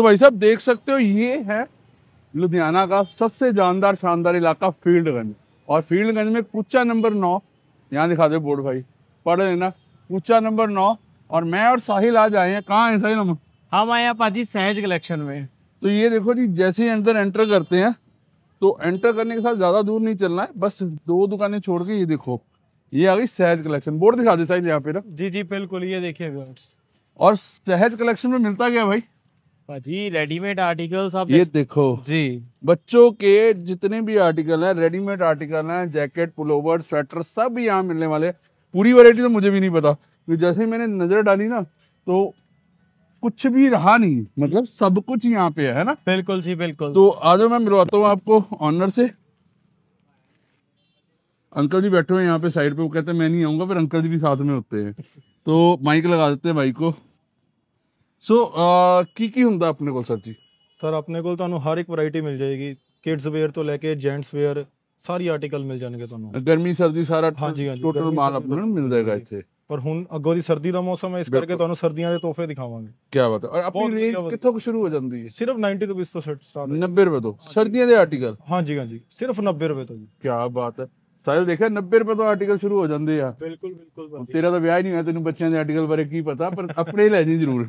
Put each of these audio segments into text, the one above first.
तो भाई साहब देख सकते हो ये है लुधियाना का सबसे जानदार शानदार इलाका फील्डगंज और फील्डगंज में कुचा नंबर नौ यहाँ दिखा दो बोर्ड भाई पढ़ लेना कुचा नंबर नौ और मैं और साहिल आज आए हैं कहाँ हैं साहिल हम हम आए हैं पाजी सहज कलेक्शन में तो ये देखो जी जैसे ही अंदर एंटर करते हैं तो एंटर करने के साथ ज़्यादा दूर नहीं चलना है बस दो दुकानें छोड़ के ये देखो ये आ गई सहज कलेक्शन बोर्ड दिखा दे साहिल यहाँ पे ना जी जी बिल्कुल ये देखिए और सहज कलेक्शन में मिलता क्या भाई जी रेडीमेड आर्टिकल आप ये देखो जी बच्चों के जितने भी आर्टिकल हैं रेडीमेड आर्टिकल हैं जैकेट पुलोवर स्वेटर सब यहाँ मिलने वाले पूरी वैरायटी तो मुझे भी नहीं पता तो जैसे ही मैंने नजर डाली ना तो कुछ भी रहा नहीं मतलब सब कुछ यहाँ पे है ना बिल्कुल जी बिल्कुल तो आज मैं मिलवाता हूँ आपको ऑनर से अंकल जी बैठे हुए यहाँ पे साइड पे वो कहते हैं मैं नहीं आऊंगा फिर अंकल जी भी साथ में होते हैं तो माइक लगा देते हैं भाई को ਸੋ ਕੀ ਕੀ ਹੁੰਦਾ ਆਪਣੇ ਕੋਲ ਸਰ ਜੀ ਸਰ ਆਪਣੇ ਕੋਲ ਤੁਹਾਨੂੰ ਹਰ ਇੱਕ ਵੈਰਾਈਟੀ ਮਿਲ ਜਾਏਗੀ ਕਿਡਸ ਵੇਅਰ ਤੋਂ ਲੈ ਕੇ ਜੈਂਟਸ ਵੇਅਰ ਸਾਰੀ ਆਰਟੀਕਲ ਮਿਲ ਜਾਣਗੇ ਤੁਹਾਨੂੰ ਗਰਮੀ ਸਰਦੀ ਸਾਰਾ ਟੋਟਲ ਮਾਲ ਆਪਣੇ ਨੂੰ ਮਿਲ ਜਾਏਗਾ ਇੱਥੇ ਪਰ ਹੁਣ ਅੱਗੋਂ ਦੀ ਸਰਦੀ ਦਾ ਮੌਸਮ ਹੈ ਇਸ ਕਰਕੇ ਤੁਹਾਨੂੰ ਸਰਦੀਆਂ ਦੇ ਤੋਹਫੇ ਦਿਖਾਵਾਂਗੇ ਕੀ ਬਾਤ ਹੈ ਔਰ ਆਪਣੀ ਰੇਂਜ ਕਿੱਥੋਂ ਸ਼ੁਰੂ ਹੋ ਜਾਂਦੀ ਹੈ ਸਿਰਫ 90 ਰੁਪਏ ਤੋਂ ਸਟਾਰਟ 90 ਰੁਪਏ ਤੋਂ ਸਰਦੀਆਂ ਦੇ ਆਰਟੀਕਲ ਹਾਂਜੀ ਹਾਂਜੀ ਸਿਰਫ 90 ਰੁਪਏ ਤੋਂ ਜੀ ਕੀ ਬਾਤ ਹੈ ਸਾਹਿਲ ਦੇਖਿਆ 90 ਰੁਪਏ ਤੋਂ ਆਰਟੀਕਲ ਸ਼ੁਰੂ ਹੋ ਜਾਂਦੇ ਆ ਬਿਲਕੁਲ ਬਿਲਕੁਲ ਤੇਰਾ ਤਾਂ ਵਿਆਹ ਹੀ ਨਹੀਂ ਹੋਇਆ ਤੈਨੂੰ ਬੱਚਿਆਂ ਦੇ ਆਰਟੀਕਲ ਬਾਰੇ ਕੀ ਪਤਾ ਪਰ ਆਪਣੇ ਲੈ ਜੀ ਜ਼ਰੂਰ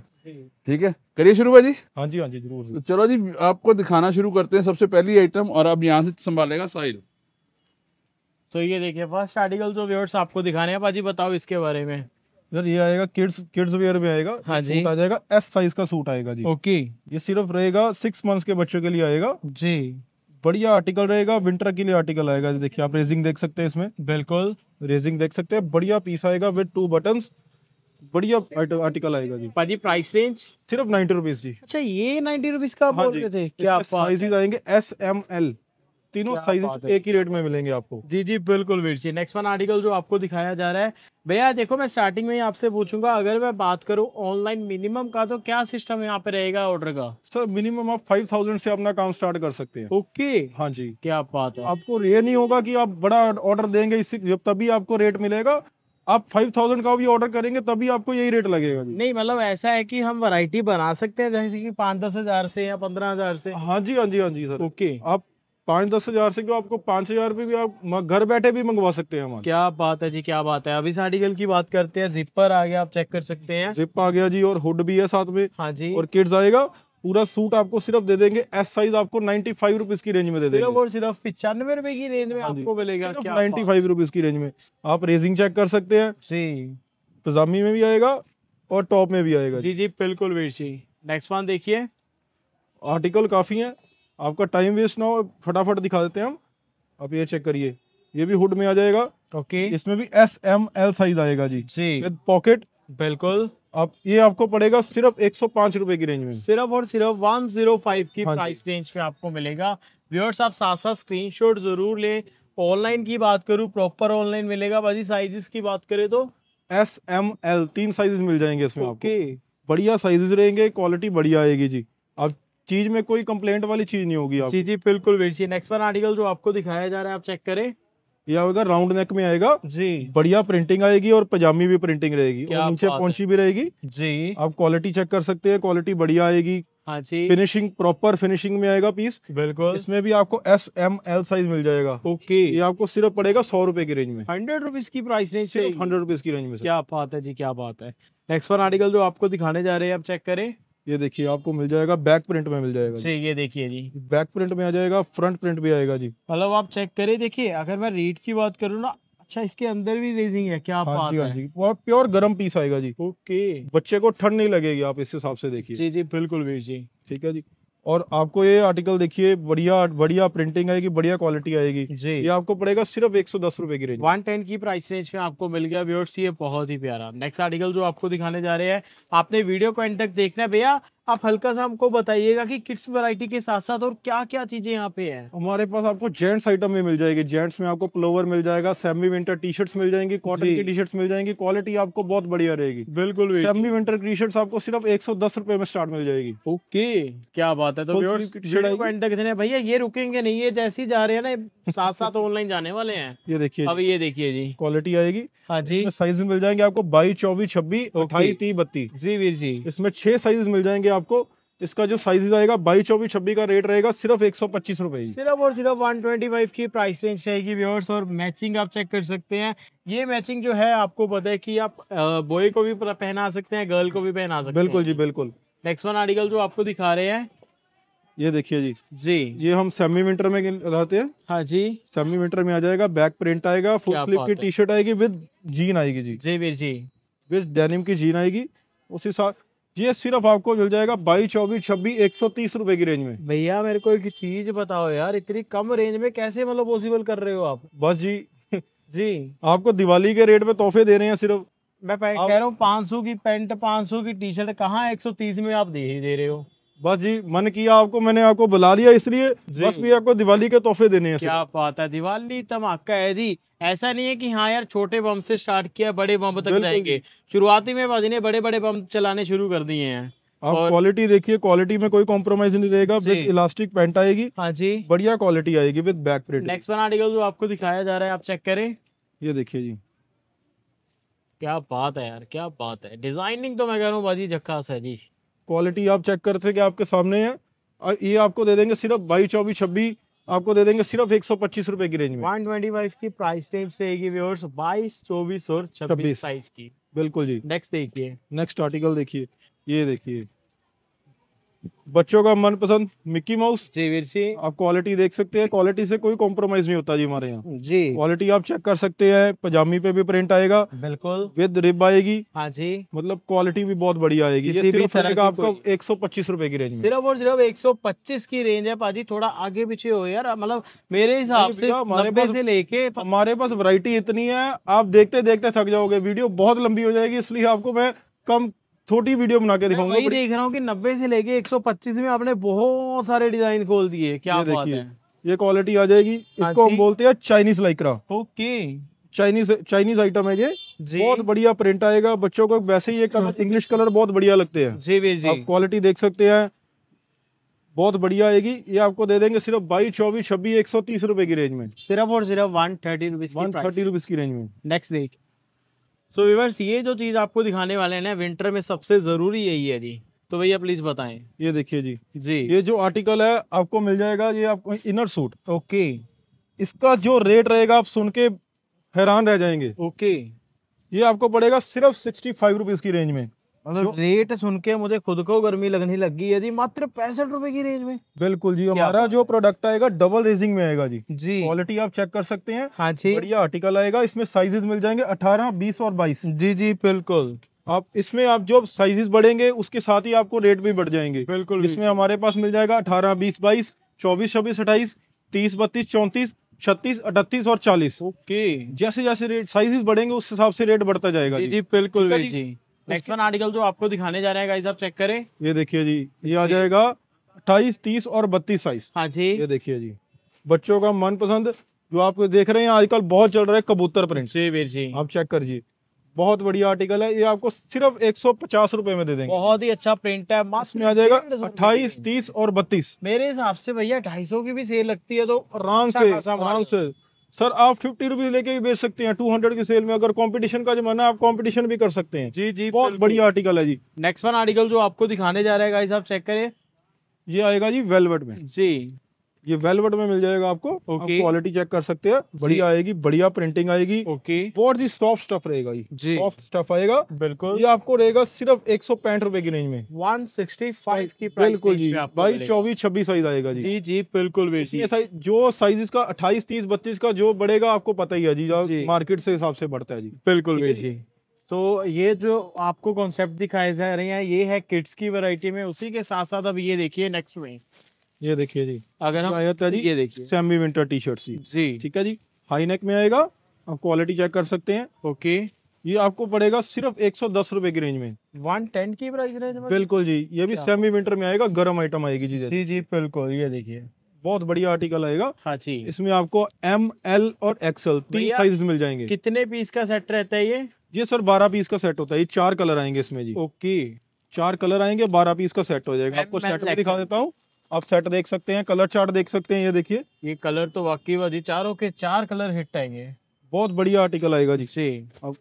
ठीक है करिए शुरू भाई जी हाँ जी हाँ जी जरूर तो चलो जी आपको दिखाना शुरू करते हैं सबसे पहली आइटम और अब यहाँ से संभालेगा साहिल सो so, ये देखिए फर्स्ट आर्टिकल जो व्यूअर्स आपको दिखाने हैं पाजी बताओ इसके बारे में सर ये आएगा किड्स किड्स वेयर में आएगा हाँ जी आ जाएगा एस साइज का सूट आएगा जी ओके ये सिर्फ रहेगा सिक्स मंथ्स के बच्चों के लिए आएगा जी बढ़िया आर्टिकल रहेगा विंटर के लिए आर्टिकल आएगा देखिए आप रेजिंग देख सकते हैं इसमें बिल्कुल रेजिंग देख सकते हैं बढ़िया पीस आएगा विद टू बटन बढ़िया आर्टिकल आएगा जी पाजी प्राइस रेंज सिर्फ नाइन्टी रुपीज जी अच्छा ये नाइन्टी रुपीज का हाँ बोल रहे थे क्या आएंगे एस एम एल तीनों साइज एक ही रेट में मिलेंगे आपको जी जी बिल्कुल वीर जी नेक्स्ट वन आर्टिकल जो आपको दिखाया जा रहा है भैया देखो मैं स्टार्टिंग में ही आपसे पूछूंगा अगर मैं बात करूं ऑनलाइन मिनिमम का तो क्या सिस्टम यहाँ पे रहेगा ऑर्डर का सर मिनिमम आप फाइव थाउजेंड से अपना काम स्टार्ट कर सकते हैं ओके हाँ जी क्या बात है आपको ये नहीं होगा की आप बड़ा ऑर्डर देंगे इससे तभी आपको रेट मिलेगा आप फाइव थाउजेंड का भी ऑर्डर करेंगे तभी आपको यही रेट लगेगा नहीं मतलब ऐसा है कि हम वैरायटी बना सकते हैं जैसे कि पाँच दस हजार से या पंद्रह हजार से हाँ जी हाँ जी हाँ जी सर ओके आप पाँच दस हजार से क्यों आपको पाँच हजार भी, भी आप घर बैठे भी मंगवा सकते हैं हमारे क्या बात है जी क्या बात है अभी इस आर्टिकल की बात करते हैं जिपर आ गया आप चेक कर सकते हैं जिप आ गया जी और हुड भी है साथ में हाँ जी और किड्स आएगा पूरा सूट आपको सिर्फ दे देंगे एस साइज आपको नाइन्टी फाइव रुपीज की रेंज में दे देंगे और सिर्फ पिचानवे रुपए की रेंज में हाँ आपको मिलेगा नाइन्टी फाइव रुपीज की रेंज में आप रेजिंग चेक कर सकते हैं जी पजामी में भी आएगा और टॉप में भी आएगा जी जी बिल्कुल वीर जी नेक्स्ट वन देखिए आर्टिकल काफी है आपका टाइम वेस्ट ना हो फटाफट दिखा देते हैं हम आप ये चेक करिए ये भी हुड में आ जाएगा ओके इसमें भी एस एम एल साइज आएगा जी जी विद पॉकेट बिल्कुल आप ये आपको पड़ेगा सिर्फ एक सौ पांच रुपए की रेंज में सिर्फ और सिर्फ वन जीरो फाइव की हाँ प्राइस रेंज में आपको मिलेगा व्यूअर्स आप साथ साथ स्क्रीनशॉट जरूर ले ऑनलाइन की बात करूँ प्रॉपर ऑनलाइन मिलेगा बाजी साइजेस की बात करें तो एस एम एल तीन साइजेस मिल जाएंगे इसमें okay. बढ़िया साइजेस रहेंगे क्वालिटी बढ़िया आएगी जी आप चीज में कोई कंप्लेंट वाली चीज नहीं होगी जी जी बिल्कुल वीर जी नेक्स्ट वन आर्टिकल जो आपको दिखाया जा रहा है आप चेक करें यह होगा राउंड नेक में आएगा जी बढ़िया प्रिंटिंग आएगी और पजामी भी प्रिंटिंग रहेगी और नीचे पहुंची भी रहेगी जी आप क्वालिटी चेक कर सकते हैं क्वालिटी बढ़िया आएगी हाँ जी फिनिशिंग प्रॉपर फिनिशिंग में आएगा पीस बिल्कुल इसमें भी आपको एस एम एल साइज मिल जाएगा ओके ये आपको सिर्फ पड़ेगा सौ रुपए की रेंज में हंड्रेड रुपीज की प्राइस रेंज सिर्फ हंड्रेड रुपीज की रेंज में क्या बात है जी क्या बात है नेक्स्ट वन आर्टिकल जो आपको दिखाने जा रहे हैं आप चेक करें ये देखिए आपको मिल जाएगा बैक प्रिंट में मिल जाएगा जी ये देखिए जी बैक प्रिंट में आ जाएगा फ्रंट प्रिंट भी आएगा जी मतलब आप चेक करें देखिए अगर मैं रेट की बात करूँ ना अच्छा इसके अंदर भी रेजिंग है क्या हाँ बात जी, हाँ है जी बहुत प्योर गरम पीस आएगा जी ओके बच्चे को ठंड नहीं लगेगी आप इस हिसाब से देखिए जी जी बिल्कुल भी जी ठीक है जी और आपको ये आर्टिकल देखिए बढ़िया बढ़िया प्रिंटिंग आएगी बढ़िया क्वालिटी आएगी जी ये आपको पड़ेगा सिर्फ एक सौ दस रुपए की रेंज वन टेन की प्राइस रेंज में आपको मिल गया व्यवर्स ये बहुत ही प्यारा नेक्स्ट आर्टिकल जो आपको दिखाने जा रहे हैं आपने वीडियो को एंड तक देखना भैया आप हल्का सा हमको बताइएगा कि किड्स वैरायटी के साथ साथ और क्या क्या चीजें यहाँ पे हैं हमारे पास आपको जेंट्स आइटम में मिल जाएगी जेंट्स में आपको प्लोवर मिल जाएगा सेमी विंटर टी शर्ट्स मिल जाएंगी कॉटन की टी शर्ट्स मिल जाएंगी क्वालिटी आपको बहुत बढ़िया रहेगी बिल्कुल सेमी विंटर टी शर्ट आपको सिर्फ एक सौ दस रुपए में स्टार्ट मिल जाएगी ओके क्या बात है तो भैया ये रुकेंगे नहीं ये जैसे ही जा रहे हैं ना साथ साथ ऑनलाइन जाने वाले हैं ये देखिए अभी ये देखिए जी क्वालिटी आएगी हाँ जी साइज मिल जाएंगे आपको बाईस चौबीस छब्बीस अठाई तीस बत्तीस जी वीर जी इसमें छह साइज मिल जाएंगे आपको इसका जो साइज आएगा बाईस चौबीस छब्बीस का रेट रहेगा सिर्फ एक सौ पच्चीस रुपए सिर्फ और सिर्फ वन ट्वेंटी फाइव की प्राइस रेंज रहेगी व्यवर्स और मैचिंग आप चेक कर सकते हैं ये मैचिंग जो है आपको पता है कि आप बॉय को भी पहना सकते हैं गर्ल को भी पहना सकते बिल्कुल हैं बिल्कुल जी बिल्कुल नेक्स्ट वन आर्टिकल जो आपको दिखा रहे हैं ये देखिए जी जी ये हम सेमी विंटर में रहते हैं हाँ जी सेमी विंटर में आ जाएगा बैक प्रिंट आएगा फुल स्लीव की टी शर्ट आएगी विद जीन आएगी जी जी वीर जी विद डेनिम की जीन आएगी उसी साथ ये सिर्फ आपको मिल जाएगा बाईस चौबीस छब्बीस एक सौ तीस रूपए की रेंज में भैया मेरे को एक चीज बताओ यार इतनी कम रेंज में कैसे मतलब पॉसिबल कर रहे हो आप बस जी जी आपको दिवाली के रेट में तोहफे दे रहे हैं सिर्फ मैं आप... कह रहा हूँ पाँच सौ की पेंट पाँच सौ की टी शर्ट कहाँ एक सौ तीस में आप दे ही दे रहे हो बस जी मन किया आपको मैंने आपको बुला लिया इसलिए बस भी आपको दिवाली के तोहफे देने हैं क्या बात है दिवाली धमाका है जी ऐसा नहीं है कि हाँ यार छोटे बम से स्टार्ट किया बड़े बम तक जाएंगे शुरुआती में बाजी ने बड़े बड़े बम चलाने शुरू कर दिए हैं आप क्वालिटी देखिए क्वालिटी में कोई कॉम्प्रोमाइज नहीं रहेगा विद इलास्टिक पैंट आएगी हाँ जी बढ़िया क्वालिटी आएगी with back print next one article जो आपको दिखाया जा रहा है आप चेक करें ये देखिए जी क्या बात है यार क्या बात है डिजाइनिंग तो मैं कह रहा हूँ बाजी झक्कास है जी क्वालिटी आप चेक हैं कि आपके सामने है ये आपको दे देंगे सिर्फ बाईस चौबीस छब्बीस आपको दे देंगे सिर्फ एक सौ पच्चीस रुपए की रेंज में ट्वेंटी की प्राइस रेंज रहेगी व्यूअर्स बाईस चौबीस और छब्बीस साइज की बिल्कुल जी नेक्स्ट देखिए नेक्स्ट आर्टिकल देखिए ये देखिए बच्चों का मनपसंद मिक्की माउस जी वीर सिंह आप क्वालिटी देख सकते हैं क्वालिटी से कोई कॉम्प्रोमाइज नहीं होता जी हमारे यहाँ जी क्वालिटी आप चेक कर सकते हैं पजामी पे भी प्रिंट आएगा बिल्कुल विद रिब आएगी हाँ जी मतलब क्वालिटी भी बहुत बढ़िया आएगी ये सिर्फ आपका एक सौ पच्चीस रूपए की रेंज सिर्फ और सिर्फ एक सौ पच्चीस की रेंज है पाजी थोड़ा आगे पीछे हो यार मतलब मेरे हिसाब से हमारे पास लेके हमारे पास वरायटी इतनी है आप देखते देखते थक जाओगे वीडियो बहुत लंबी हो जाएगी इसलिए आपको मैं कम छोटी वीडियो बना के दिखाऊंगा मैं देख रहा हूँ कि 90 से लेके 125 में आपने बहुत सारे डिजाइन खोल दिए क्या बात है ये क्वालिटी आ जाएगी हाँ इसको हम बोलते हैं Chinese Lycra okay Chinese Chinese item है ये बहुत बढ़िया प्रिंट आएगा बच्चों को वैसे ही ये इंग्लिश कलर हाँ। बहुत बढ़िया लगते हैं जी जी क्वालिटी देख सकते हैं बहुत बढ़िया आएगी ये आपको दे देंगे सिर्फ बाईस चौबीस छब्बीस एक सौ तीस रुपए की रेंज में सिर्फ और सिर्फ one thirty rupees one thirty rupees की रेंज में नेक्स्ट देख सो विवर्स ये जो चीज़ आपको दिखाने वाले हैं ना विंटर में सबसे ज़रूरी यही है जी तो भैया प्लीज़ बताएं ये देखिए जी जी ये जो आर्टिकल है आपको मिल जाएगा ये आपको इनर सूट ओके इसका जो रेट रहेगा आप सुन के हैरान रह जाएंगे ओके ये आपको पड़ेगा सिर्फ सिक्सटी फाइव रुपीज़ की रेंज में मतलब रेट सुन के मुझे खुद को गर्मी लगने लगी है जी मात्र पैंसठ रुपए की रेंज में बिल्कुल जी हमारा जो प्रोडक्ट आएगा डबल रेजिंग में आएगा जी जी क्वालिटी आप चेक कर सकते हैं हाँ जी बढ़िया आर्टिकल आएगा इसमें साइजेस मिल जाएंगे अठारह बीस और बाईस जी जी बिल्कुल आप इसमें आप जो साइजेस बढ़ेंगे उसके साथ ही आपको रेट भी बढ़ जाएंगे बिल्कुल इसमें हमारे पास मिल जाएगा अठारह बीस बाईस चौबीस छब्बीस अट्ठाईस तीस बत्तीस चौंतीस छत्तीस अठतीस और चालीस ओके जैसे जैसे रेट साइजेस बढ़ेंगे उस हिसाब से रेट बढ़ता जाएगा जी जी बिल्कुल जी नेक्स्ट वन आर्टिकल जो आपको दिखाने जा रहे हैं आप चेक करें ये देखिए जी ये आ जाएगा अट्ठाईस तीस और बत्तीस साइज हाँ जी ये देखिए जी बच्चों का मन पसंद जो आप देख रहे हैं आजकल बहुत चल रहा है कबूतर प्रिंट जी वीर जी आप चेक कर जी बहुत बढ़िया आर्टिकल है ये आपको सिर्फ एक सौ पचास रूपए में दे देंगे बहुत ही अच्छा प्रिंट है मास्क में आ जाएगा अट्ठाईस तीस और बत्तीस मेरे हिसाब से भैया ढाई की भी सेल लगती है तो आराम अच्छा से आराम से सर आप फिफ्टी रुपीज लेके भी बेच सकते हैं टू हंड्रेड की सेल में अगर कंपटीशन का जमाना आप कंपटीशन भी कर सकते हैं जी जी बहुत बढ़िया आर्टिकल है जी नेक्स्ट वन आर्टिकल जो आपको दिखाने जा रहा है गाइस आप चेक करें ये आएगा जी वेलवेट में जी ये वेलवेट में मिल जाएगा आपको okay. आप क्वालिटी चेक कर सकते हैं बढ़िया आएगी बढ़िया प्रिंटिंग आएगी ओके बहुत ही सॉफ्ट स्टफ रहेगा ये सॉफ्ट स्टफ आएगा बिल्कुल ये आपको रहेगा सिर्फ एक सौ पैंठ रूपए की रेंज में वन सिक्सटी फाइव की बिल्कुल जी भाई चौबीस छब्बीस साइज आएगा जी जी जी बिल्कुल जो साइज का अट्ठाईस तीस बत्तीस का जो बढ़ेगा आपको पता ही है जी मार्केट से हिसाब से बढ़ता है जी बिल्कुल तो ये जो आपको कॉन्सेप्ट दिखाए जा रहे हैं ये है किड्स की वैरायटी में उसी के साथ साथ अब ये देखिए नेक्स्ट में ये देखिए जी अगर हम आया था जी ये देखिए सेमी विंटर टी शर्ट जी ठीक है जी हाई नेक में आएगा आप क्वालिटी चेक कर सकते हैं ओके ये आपको पड़ेगा सिर्फ एक सौ दस रूपए की रेंज में वन टेन की प्राइस रेंज में बिल्कुल जी ये भी सेमी विंटर में आएगा गर्म आइटम आएगी जी जी जी बिल्कुल ये देखिए बहुत बढ़िया आर्टिकल आएगा हाँ जी इसमें आपको एम एल और एक्सएल तीन साइज मिल जाएंगे कितने पीस का सेट रहता है ये ये सर बारह पीस का सेट होता है ये चार कलर आएंगे इसमें जी ओके चार कलर आएंगे बारह पीस का सेट हो जाएगा आपको सेट दिखा देता हूँ आप सेट देख सकते हैं कलर चार्ट देख सकते हैं ये देखिए ये कलर तो वाकई वाजी चारों के चार कलर हिट आएंगे बहुत बढ़िया आर्टिकल आएगा जी जी अब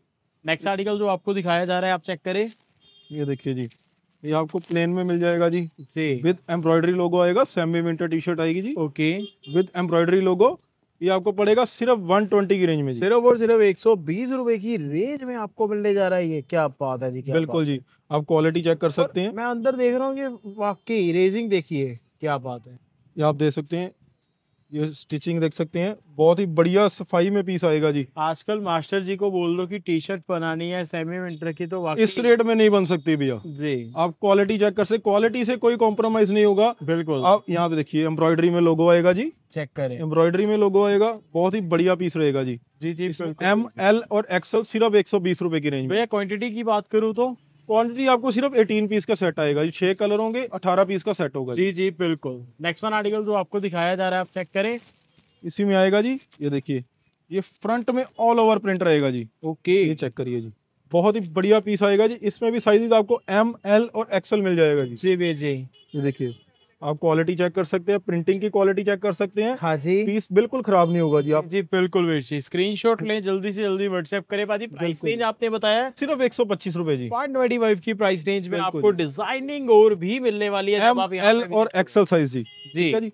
नेक्स्ट आर्टिकल जो आपको दिखाया जा रहा है आप चेक करें ये देखिए जी ये आपको प्लेन में मिल जाएगा जी जी विद एम्ब्रॉयडरी लोगो आएगा सेमी विंटर टी शर्ट आएगी जी ओके विद एम्ब्रॉयडरी लोगो ये आपको पड़ेगा सिर्फ 120 की रेंज में सिर्फ और सिर्फ 120 रुपए की रेंज में आपको मिलने जा रहा है ये क्या बात है जी क्या बिल्कुल जी आप क्वालिटी चेक कर सकते हैं मैं अंदर देख रहा हूँ वाकई रेजिंग देखिए क्या बात है ये आप देख सकते हैं ये स्टिचिंग देख सकते हैं बहुत ही बढ़िया सफाई में पीस आएगा जी आजकल मास्टर जी को बोल दो कि टी शर्ट बनानी है सेमी विंटर की तो इस रेट में नहीं बन सकती भैया जी आप क्वालिटी चेक कर सकते क्वालिटी से कोई कॉम्प्रोमाइज नहीं होगा बिल्कुल आप यहाँ पे देखिए एम्ब्रॉयडरी में लोगो आएगा जी चेक करें एम्ब्रॉयडरी में लोगो आएगा बहुत ही बढ़िया पीस रहेगा जी जी जी एम एल और एक्सएल सिर्फ एक सौ की रेंज भैया क्वान्टिटी की बात करूँ तो क्वांटिटी आपको सिर्फ 18 पीस का सेट आएगा जी छह कलर होंगे 18 पीस का सेट होगा जी जी बिल्कुल नेक्स्ट वन आर्टिकल जो आपको दिखाया जा रहा है आप चेक करें इसी में आएगा जी ये देखिए ये फ्रंट में ऑल ओवर प्रिंट रहेगा जी ओके ये चेक करिए जी बहुत ही बढ़िया पीस आएगा जी इसमें भी साइज आपको एम एल और एक्सएल मिल जाएगा जी जी जी ये देखिए आप क्वालिटी चेक कर सकते हैं प्रिंटिंग की क्वालिटी चेक कर सकते हैं हाँ जी पीस बिल्कुल खराब नहीं होगा जी आप जी बिल्कुल वीर जी स्क्रीन शॉट ले जल्दी से जल्दी व्हाट्सएप करें पाजी प्राइस रेंज आपने बताया सिर्फ एक सौ पच्चीस रूपए जी वन ट्वेंटी फाइव की प्राइस रेंज में आपको डिजाइनिंग और भी मिलने वाली है एल और एक्सल साइज जी जी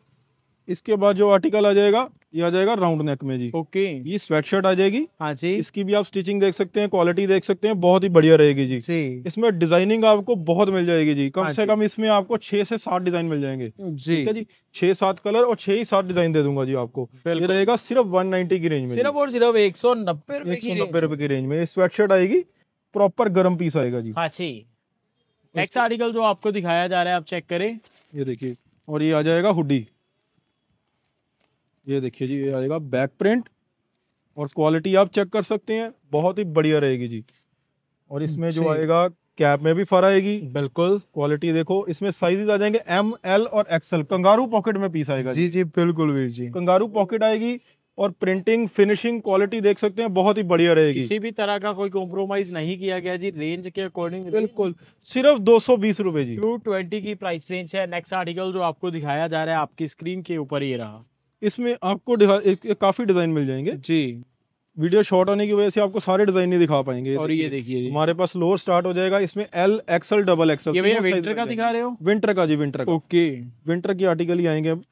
इसके बाद जो आर्टिकल आ जाएगा ये आ जाएगा राउंड नेक में जी ओके ये स्वेट शर्ट आ जाएगी हाँ जी इसकी भी आप स्टिचिंग देख सकते हैं क्वालिटी देख सकते हैं बहुत ही बढ़िया रहेगी जी जी इसमें डिजाइनिंग आपको बहुत मिल जाएगी जी कम हाँ से कम इसमें आपको छह से सात डिजाइन मिल जाएंगे जी ठीक है जी छह सात कलर और छह ही सात डिजाइन दे दूंगा जी आपको ये रहेगा सिर्फ वन नाइनटी की रेंज में सिर्फ और सिर्फ एक सौ नब्बे एक सौ नब्बे रुपए की रेंज में स्वेट शर्ट आएगी प्रॉपर गर्म पीस आएगा जी हाँ जी नेक्स्ट आर्टिकल जो आपको दिखाया जा रहा है आप चेक करें ये देखिए और ये आ जाएगा हुडी ये देखिए जी ये आएगा बैक प्रिंट और क्वालिटी आप चेक कर सकते हैं बहुत ही बढ़िया रहेगी जी और इसमें जो आएगा कैप में भी फर आएगी बिल्कुल क्वालिटी देखो इसमें साइजेस आ जाएंगे एम एल और एक्सएल कंगारू पॉकेट में पीस आएगा जी जी बिल्कुल वीर जी कंगारू पॉकेट आएगी और प्रिंटिंग फिनिशिंग क्वालिटी देख सकते हैं बहुत ही बढ़िया रहेगी किसी भी तरह का कोई कॉम्प्रोमाइज नहीं किया गया जी रेंज के अकॉर्डिंग बिल्कुल सिर्फ दो सौ बीस रूपए जी टू ट्वेंटी की प्राइस रेंज है नेक्स्ट आर्टिकल जो आपको दिखाया जा रहा है आपकी स्क्रीन के ऊपर ही रहा इसमें आपको काफ़ी डिज़ाइन मिल जाएंगे जी वीडियो शॉर्ट होने की वजह से आपको सारे डिजाइन नहीं दिखा पाएंगे और ये देखिए हमारे पास लोअर स्टार्ट हो जाएगा इसमें एल एक्सएल डबल एक्सएल ये भैया विंटर का दिखा रहे हो विंटर का जी विंटर का ओके विंटर की आर्टिकल ही आएंगे अब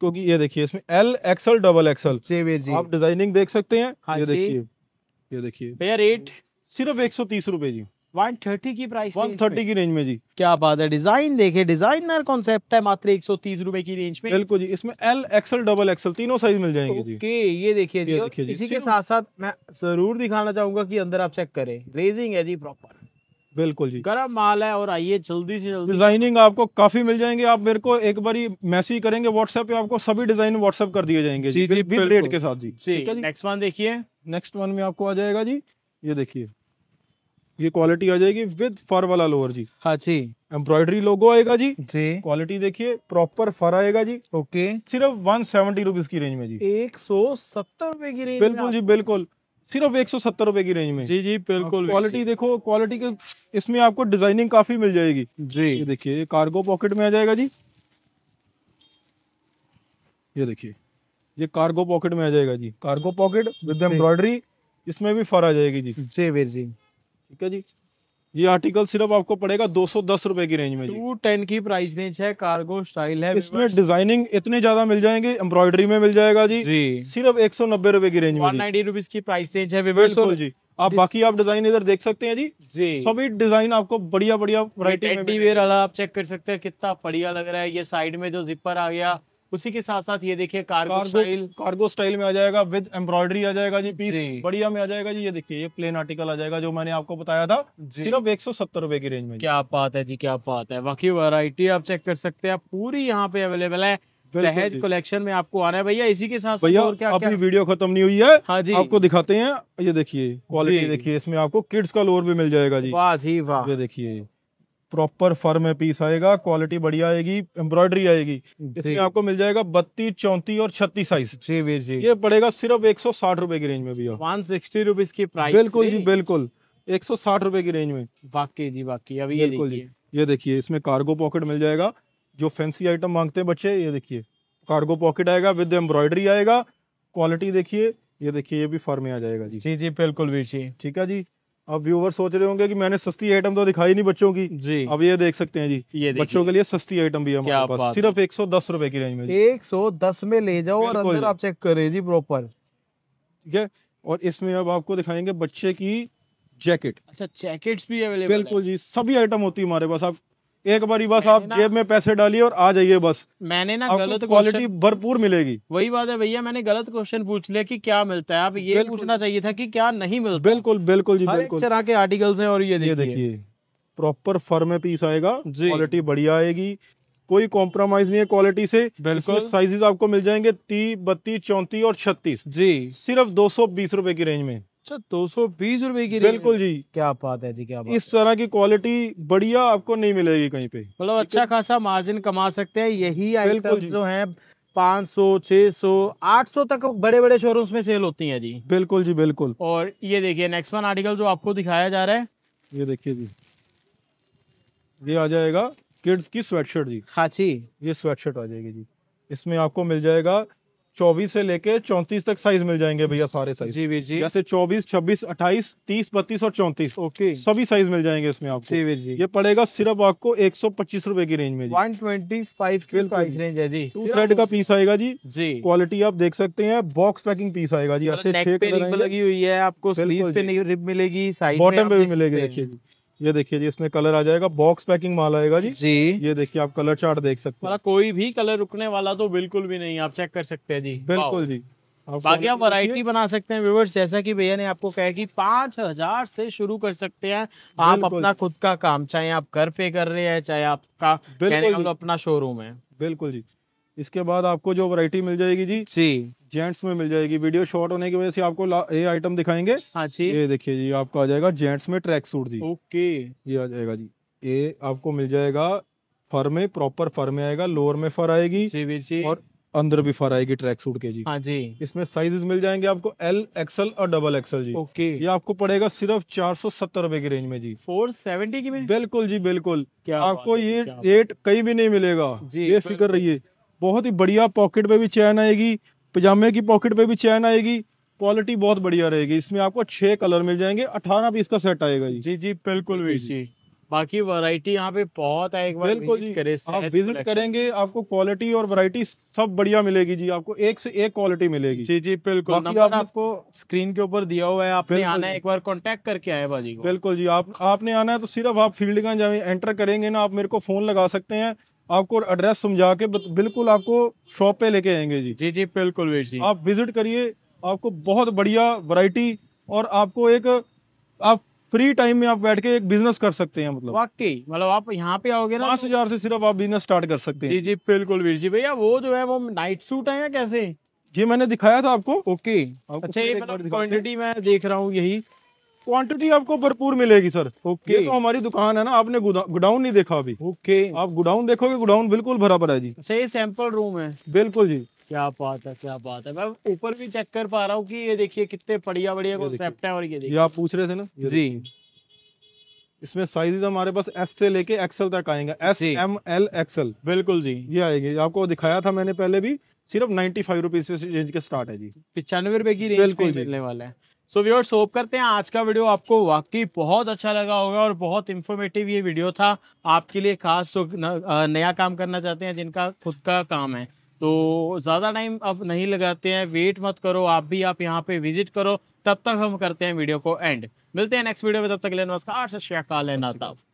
क्योंकि ये देखिए इसमें एल एक्सएल डबल एक्सएल आप डिजाइनिंग देख सकते हैं हाँ ये देखिए ये देखिए भैया रेट सिर्फ एक सौ तीस रूपए जी 130 की प्राइस 130 की रेंज में जी क्या बात है डिजाइन देखे डिजाइनर कॉन्सेप्ट है मात्र 130 रुपए की रेंज में बिल्कुल जी इसमें एल एक्सएल डबल एक्सएल तीनों साइज मिल जाएंगे जी ओके ये देखिए जी, जी इसी के साथ साथ मैं जरूर दिखाना चाहूंगा कि अंदर आप चेक करें रेजिंग है जी प्रॉपर बिल्कुल जी गर्म माल है और आइए जल्दी से जल्दी डिजाइनिंग आपको काफी मिल जाएंगे आप मेरे को एक बार मैसेज करेंगे व्हाट्सएप आपको सभी डिजाइन व्हाट्सएप कर दिए जाएंगे जी जी रेट के साथ जी नेक्स्ट वन देखिए नेक्स्ट वन में आपको आ जाएगा जी ये देखिए ये क्वालिटी आ जाएगी विद फर वाला लोअर जी हाँ जी एम्ब्रॉयडरी लोगो आएगा जी जी क्वालिटी देखिए प्रॉपर फर आएगा जी ओके सिर्फ वन सेवेंटी रुपीज की रेंज में जी एक सौ सत्तर रुपए की रेंज बिल्कुल जी बिल्कुल सिर्फ एक सौ सत्तर रुपए की रेंज में जी जी बिल्कुल क्वालिटी देखो क्वालिटी के इसमें आपको डिजाइनिंग काफी मिल जाएगी जी ये देखिए कार्गो पॉकेट में आ जाएगा जी ये देखिए ये कार्गो पॉकेट में आ जाएगा जी कार्गो पॉकेट विद एम्ब्रॉयडरी इसमें भी फर आ जाएगी जी जी वीर जी ठीक है जी ये आर्टिकल सिर्फ आपको पड़ेगा दो सौ दस रुपए की रेंज में टू टेन की प्राइस रेंज है कार्गो स्टाइल है इसमें डिजाइनिंग इतने ज्यादा मिल जाएंगे एम्ब्रॉयडरी में मिल जाएगा जी जी सिर्फ एक सौ नब्बे रुपए की रेंज में नाइनटी रुपीज की प्राइस रेंज है जी आप बाकी आप डिजाइन इधर देख सकते हैं जी जी सभी डिजाइन आपको बढ़िया बढ़िया वेयर वाला आप चेक कर सकते हैं कितना बढ़िया लग रहा है ये साइड में जो जिपर आ गया उसी के साथ साथ ये देखिए कार्गो स्टाइल कार्गो स्टाइल में आ जाएगा विद एम्ब्रॉयडरी आ जाएगा जी पीस बढ़िया में आ जाएगा जी ये देखिए ये प्लेन आर्टिकल आ जाएगा जो मैंने आपको बताया था सिर्फ एक सौ सत्तर रुपए की रेंज में क्या बात है जी क्या बात है बाकी वैरायटी आप चेक कर सकते हैं पूरी यहाँ पे अवेलेबल है सहज कलेक्शन में आपको आना है भैया इसी के साथ भैया और क्या अभी क्या? वीडियो खत्म नहीं हुई है हाँ जी आपको दिखाते हैं ये देखिए क्वालिटी देखिए इसमें आपको किड्स का लोअर भी मिल जाएगा जी वाह जी वाह ये देखिए प्रॉपर फर्म पीस आएगा क्वालिटी बढ़िया आएगी एम्ब्रॉयडरी आएगी इसमें आपको मिल जाएगा बत्तीस चौंतीस और छत्तीस साइज जी वीर जी ये पड़ेगा सिर्फ एक सौ साठ रुपए की रेंज में भी वन सिक्सटी रुपीज की प्राइस बिल्कुल जी बिल्कुल एक सौ साठ रुपए की रेंज में बाकी जी बाकी अभी बिल्कुल जी ये देखिए इसमें कार्गो पॉकेट मिल जाएगा जो फैंसी आइटम मांगते हैं बच्चे ये देखिए कार्गो पॉकेट आएगा विद एम्ब्रॉयडरी आएगा क्वालिटी देखिए ये देखिए ये भी फॉर्म में आ जाएगा जी जी जी बिल्कुल वीर जी ठीक है जी अब व्यूवर सोच रहे होंगे कि मैंने सस्ती आइटम तो दिखाई नहीं बच्चों की जी अब ये देख सकते हैं जी ये बच्चों के लिए सस्ती आइटम भी हमारे पास सिर्फ एक सौ दस रूपए की रेंज में एक सौ दस में ले जाओ और अंदर आप चेक करें जी प्रॉपर ठीक है और इसमें अब आपको दिखाएंगे बच्चे की जैकेट अच्छा जैकेट्स भी अवेलेबल बिल्कुल जी सभी आइटम होती है हमारे पास आप एक बारी बस आप जेब में पैसे डालिए और आ जाइए बस मैंने ना गलत क्वालिटी भरपूर मिलेगी वही बात है भैया मैंने गलत क्वेश्चन पूछ लिया कि क्या मिलता है आप ये पूछना चाहिए था कि क्या नहीं मिलता बिल्कुल बिल्कुल जी बिल्कुल तरह के आर्टिकल्स हैं और ये देखिए प्रॉपर फर्म पीस आएगा क्वालिटी बढ़िया आएगी कोई कॉम्प्रोमाइज नहीं है क्वालिटी से बिल्कुल साइजेस आपको मिल जाएंगे तीस बत्तीस चौंतीस और छत्तीस जी सिर्फ दो सौ बीस रुपए की रेंज में अच्छा दो सौ बीस रुपए की बिल्कुल जी क्या बात है जी क्या बात इस तरह की क्वालिटी बढ़िया आपको नहीं मिलेगी कहीं पे मतलब अच्छा खासा मार्जिन कमा सकते हैं यही आइटम जो है पाँच सौ छह सौ आठ सौ तक बड़े बड़े शोरूम्स में सेल होती हैं जी बिल्कुल जी बिल्कुल और ये देखिए नेक्स्ट वन आर्टिकल जो आपको दिखाया जा रहा है ये देखिए जी ये आ जाएगा किड्स की स्वेटशर्ट जी हाँ जी ये स्वेटशर्ट आ जाएगी जी इसमें आपको मिल जाएगा चौबीस से लेके चौतीस तक साइज मिल जाएंगे भैया सारे साइज जी वीर जी जैसे चौबीस छब्बीस अट्ठाईस तीस बत्तीस और चौतीस ओके सभी साइज मिल जाएंगे इसमें आपको जी वीर जी ये पड़ेगा सिर्फ आपको एक सौ पच्चीस रूपए की रेंज में one twenty five price range है जी टू थ्रेड का पीस आएगा जी जी क्वालिटी आप देख सकते हैं बॉक्स पैकिंग पीस आएगा जी ऐसे छह लगी हुई है आपको रिप मिलेगी बॉटम पे भी मिलेगी देखिए ये देखिए जी इसमें कलर आ जाएगा बॉक्स पैकिंग माल आएगा जी जी ये देखिए आप कलर चार्ट देख सकते हैं मतलब कोई भी कलर रुकने वाला तो बिल्कुल भी नहीं आप चेक कर सकते हैं जी बिल्कुल जी बाकी आप वैरायटी बना सकते हैं व्यूवर्स जैसा कि भैया ने आपको कहा कि पांच हजार से शुरू कर सकते हैं आप अपना खुद का काम चाहे आप घर पे कर रहे हैं चाहे आपका अपना शोरूम है बिल्कुल जी इसके बाद आपको जो वैरायटी मिल जाएगी जी जी जेंट्स में मिल जाएगी वीडियो शॉर्ट होने की वजह से आपको ये आइटम दिखाएंगे हाँ जी ये देखिए जी आपका आ जाएगा जेंट्स में ट्रैक सूट जी ओके ये आ जाएगा जी ये आपको मिल जाएगा फर में प्रॉपर फर में आएगा लोअर में फर आएगी जी जी और अंदर भी फर आएगी ट्रैक सूट के जी हाँ जी इसमें साइजेस मिल जाएंगे आपको एल एक्सएल और डबल एक्सएल जी ओके ये आपको पड़ेगा सिर्फ चार सौ सत्तर रुपए की रेंज में जी फोर सेवेंटी की में बिल्कुल जी बिल्कुल क्या आपको ये रेट कहीं भी नहीं मिलेगा जी ये फिक्र रहिए बहुत ही बढ़िया पॉकेट पे भी चैन आएगी पजामे की पॉकेट पे भी चैन आएगी क्वालिटी बहुत बढ़िया रहेगी इसमें आपको छह कलर मिल जाएंगे अठारह पीस का सेट आएगा जी जी बिल्कुल भी जी बाकी वरायटी यहाँ पे बहुत है एक बार बिल्कुल जी करे आप विजिट करेंगे आपको क्वालिटी और वरायटी सब बढ़िया मिलेगी जी आपको एक से एक क्वालिटी मिलेगी जी जी बिल्कुल बाकी आप, आपको स्क्रीन के ऊपर दिया हुआ है आपने आना है एक बार कांटेक्ट करके आए बाजी को बिल्कुल जी आप आपने आना है तो सिर्फ आप फील्ड का जब एंटर करेंगे ना आप मेरे को फोन लगा सकते हैं आपको एड्रेस समझा के बिल्कुल आपको शॉप पे लेके आएंगे जी जी जी बिल्कुल जी आप विजिट करिए आपको बहुत बढ़िया वैरायटी और आपको एक आप फ्री टाइम में आप बैठ के एक बिजनेस कर सकते हैं मतलब वाकई मतलब आप यहाँ पे आओगे ना पांच तो- हजार से सिर्फ आप बिजनेस स्टार्ट कर सकते हैं जी जी बिल्कुल वीर जी भैया वो जो है वो नाइट सूट है या कैसे ये मैंने दिखाया था आपको ओके अच्छा क्वांटिटी मतलब मैं देख रहा हूँ यही क्वांटिटी आपको भरपूर मिलेगी सर ओके ये तो हमारी दुकान है ना आपने गुडाउन नहीं देखा अभी ओके आप गुडाउन देखोगे गुडाउन बिल्कुल भरा भरा है जी सही सैंपल रूम है बिल्कुल जी क्या बात है क्या बात है मैं ऊपर भी चेक कर पा रहा हूँ कि ये देखिए कितने बढ़िया बढ़िया कॉन्सेप्ट है और ये देखिए आप पूछ रहे थे ना जी इसमें साइजेस हमारे पास एस से लेके एक्सएल तक आएंगे एस एम एल एक्सएल बिल्कुल जी ये आएगी आपको दिखाया था मैंने पहले भी सिर्फ नाइन्टी फाइव रुपीज के स्टार्ट है जी पिचानवे रुपए की रेंज बिल्कुल मिलने वाला है सो व्यूअर्स होप करते हैं आज का वीडियो आपको वाकई बहुत अच्छा लगा होगा और बहुत इन्फॉर्मेटिव ये वीडियो था आपके लिए खास तो नया काम करना चाहते हैं जिनका खुद का काम है तो ज़्यादा टाइम अब नहीं लगाते हैं वेट मत करो आप भी आप यहाँ पे विजिट करो तब तक हम करते हैं वीडियो को एंड मिलते हैं नेक्स्ट वीडियो में तब तक के लिए नमस्कार सत श्रीकाल नाताब